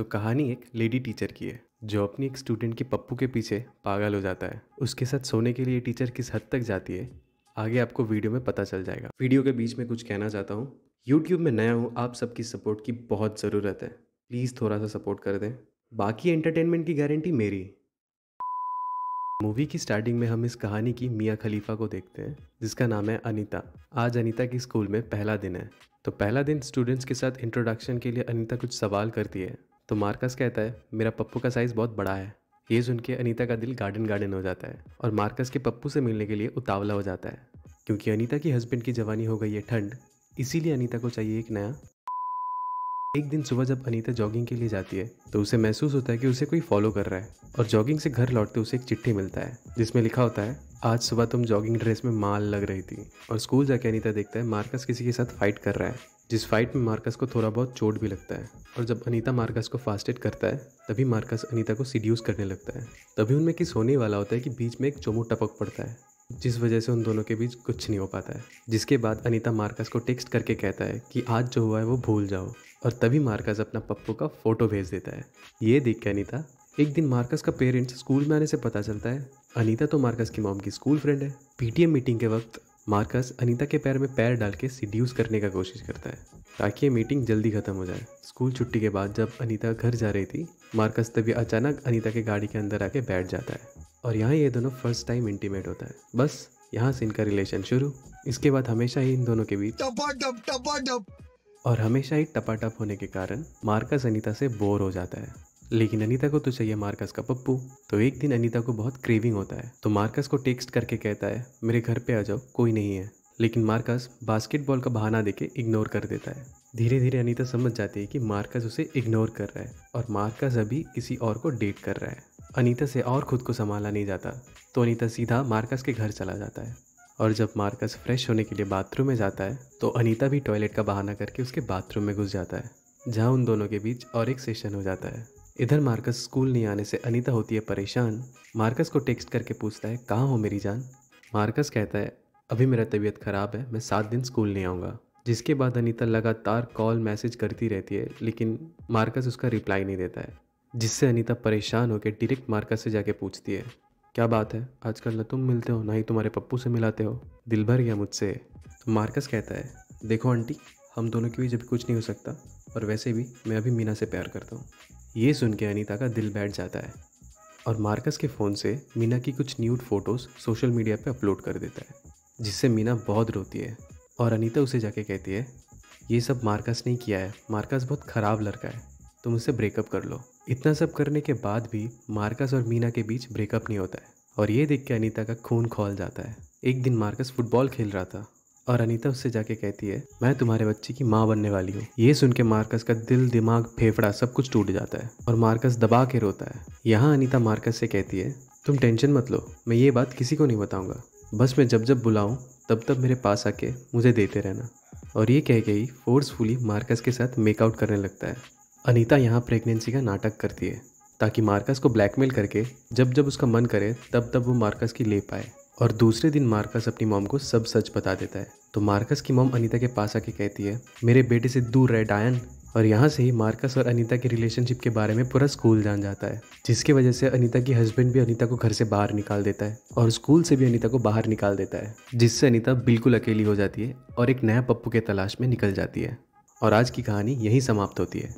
तो कहानी एक लेडी टीचर की है जो अपनी एक स्टूडेंट के पप्पू के पीछे पागल हो जाता है उसके साथ सोने के लिए टीचर किस हद तक जाती है आगे आपको वीडियो में पता चल जाएगा वीडियो के बीच में कुछ कहना चाहता हूँ यूट्यूब में नया हूँ आप सबकी सपोर्ट की बहुत ज़रूरत है प्लीज़ थोड़ा सा सपोर्ट कर दें बाकी एंटरटेनमेंट की गारंटी मेरी मूवी की स्टार्टिंग में हम इस कहानी की मियाँ खलीफा को देखते हैं जिसका नाम है अनीता आज अनीता की स्कूल में पहला दिन है तो पहला दिन स्टूडेंट्स के साथ इंट्रोडक्शन के लिए अनीता कुछ सवाल करती है तो मार्कस कहता है मेरा पप्पू का साइज़ बहुत बड़ा है ये सुन के अनीता का दिल गार्डन गार्डन हो जाता है और मार्कस के पप्पू से मिलने के लिए उतावला हो जाता है क्योंकि अनीता की हस्बैंड की जवानी हो गई है ठंड इसीलिए अनीता को चाहिए एक नया एक दिन सुबह जब अनीता जॉगिंग के लिए जाती है तो उसे महसूस होता है कि उसे कोई फॉलो कर रहा है और जॉगिंग से घर लौटते उसे एक चिट्ठी मिलता है जिसमें लिखा होता है आज सुबह तुम जॉगिंग ड्रेस में माल लग रही थी और स्कूल जाके अनीता देखता है मार्कस किसी के साथ फाइट कर रहा है जिस फाइट में मार्कस को थोड़ा बहुत चोट भी लगता है और जब अनीता मार्कस को फास्ट एड करता है तभी मार्कस अनीता को सीड्यूस करने लगता है तभी उनमें किस होने वाला होता है कि बीच में एक चोमो टपक पड़ता है जिस वजह से उन दोनों के बीच कुछ नहीं हो पाता है जिसके बाद अनीता मार्कस को टेक्स्ट करके कहता है कि आज जो हुआ है वो भूल जाओ और तभी मार्कस अपना पप्पू का फोटो भेज देता है ये देख के अनीता एक दिन मार्कस का पेरेंट्स स्कूल में आने से पता चलता है अनीता तो मार्कस की मॉम की स्कूल फ्रेंड है पीटीएम मीटिंग के वक्त मार्कस अनीता के पैर में पैर डाल के सीड्यूस करने का कोशिश करता है ताकि ये मीटिंग जल्दी ख़त्म हो जाए स्कूल छुट्टी के बाद जब अनीता घर जा रही थी मार्कस तभी अचानक अनीता के गाड़ी के अंदर आके बैठ जाता है और यहाँ ये दोनों फर्स्ट टाइम इंटीमेट होता है बस यहाँ से इनका रिलेशन शुरू इसके बाद हमेशा ही इन दोनों के बीच और हमेशा ही टपाटप होने के कारण मार्कस अनीता से बोर हो जाता है लेकिन अनीता को तो चाहिए मार्कस का पप्पू तो एक दिन अनीता को बहुत क्रेविंग होता है तो मार्कस को टेक्स्ट करके कहता है मेरे घर पे आ जाओ कोई नहीं है लेकिन मार्कस बास्केटबॉल का बहाना देके इग्नोर कर देता है धीरे धीरे अनीता समझ जाती है कि मार्कस उसे इग्नोर कर रहा है और मार्कस अभी किसी और को डेट कर रहा है अनीता से और खुद को संभाला नहीं जाता तो अनीता सीधा मार्कस के घर चला जाता है और जब मार्कस फ्रेश होने के लिए बाथरूम में जाता है तो अनीता भी टॉयलेट का बहाना करके उसके बाथरूम में घुस जाता है जहाँ उन दोनों के बीच और एक सेशन हो जाता है इधर मार्कस स्कूल नहीं आने से अनीता होती है परेशान मार्कस को टेक्स्ट करके पूछता है कहाँ हो मेरी जान मार्कस कहता है अभी मेरा तबीयत ख़राब है मैं सात दिन स्कूल नहीं आऊँगा जिसके बाद अनीता लगातार कॉल मैसेज करती रहती है लेकिन मार्कस उसका रिप्लाई नहीं देता है जिससे अनीता परेशान होकर डायरेक्ट मार्कस से जाके पूछती है क्या बात है आजकल ना तुम मिलते हो ना ही तुम्हारे पप्पू से मिलाते हो दिल भर गया मुझसे तो मार्कस कहता है देखो आंटी हम दोनों के बीच अभी कुछ नहीं हो सकता और वैसे भी मैं अभी मीना से प्यार करता हूँ ये सुन के अनीता का दिल बैठ जाता है और मार्कस के फ़ोन से मीना की कुछ न्यूड फ़ोटोज़ सोशल मीडिया पे अपलोड कर देता है जिससे मीना बहुत रोती है और अनीता उसे जाके कहती है ये सब मार्कस ने किया है मार्कस बहुत ख़राब लड़का है तुम उसे ब्रेकअप कर लो इतना सब करने के बाद भी मार्कस और मीना के बीच ब्रेकअप नहीं होता है और ये देख के अनीता का खून खोल जाता है एक दिन मार्कस फुटबॉल खेल रहा था और अनीता उससे जाके कहती है मैं तुम्हारे बच्चे की माँ बनने वाली हूँ ये सुन के मार्कस का दिल दिमाग फेफड़ा सब कुछ टूट जाता है और मार्कस दबा के रोता है यहाँ अनीता मार्कस से कहती है तुम टेंशन मत लो मैं ये बात किसी को नहीं बताऊँगा बस मैं जब जब बुलाऊँ तब तब मेरे पास आके मुझे देते रहना और ये कह के ही फोर्सफुली मार्कस के साथ मेकआउट करने लगता है अनीता यहाँ प्रेगनेंसी का नाटक करती है ताकि मार्कस को ब्लैकमेल करके जब जब उसका मन करे तब तब वो मार्कस की ले पाए और दूसरे दिन मार्कस अपनी मॉम को सब सच बता देता है तो मार्कस की मम अनीता के पास आके कहती है मेरे बेटे से दूर रह डायन और यहाँ से ही मार्कस और अनीता के रिलेशनशिप के बारे में पूरा स्कूल जान जाता है जिसकी वजह से अनीता की हस्बैंड भी अनीता को घर से बाहर निकाल देता है और स्कूल से भी अनीता को बाहर निकाल देता है जिससे अनीता बिल्कुल अकेली हो जाती है और एक नया पप्पू के तलाश में निकल जाती है और आज की कहानी यहीं समाप्त होती है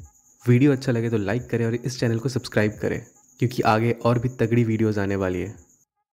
वीडियो अच्छा लगे तो लाइक करें और इस चैनल को सब्सक्राइब करें क्योंकि आगे और भी तगड़ी वीडियोज़ आने वाली है